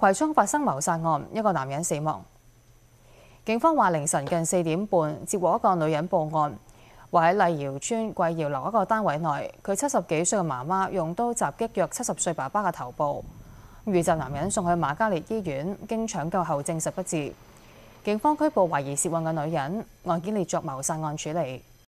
葵涌發生謀殺案，一個男人死亡。警方話凌晨近四點半接獲一個女人報案，話喺麗瑤村貴瑤樓一個單位內，佢七十幾歲嘅媽媽用刀襲擊約七十歲爸爸嘅頭部，遇襲男人送去馬加烈醫院，經搶救後證實不治。警方拘捕懷疑涉案嘅女人，案件列作謀殺案處理。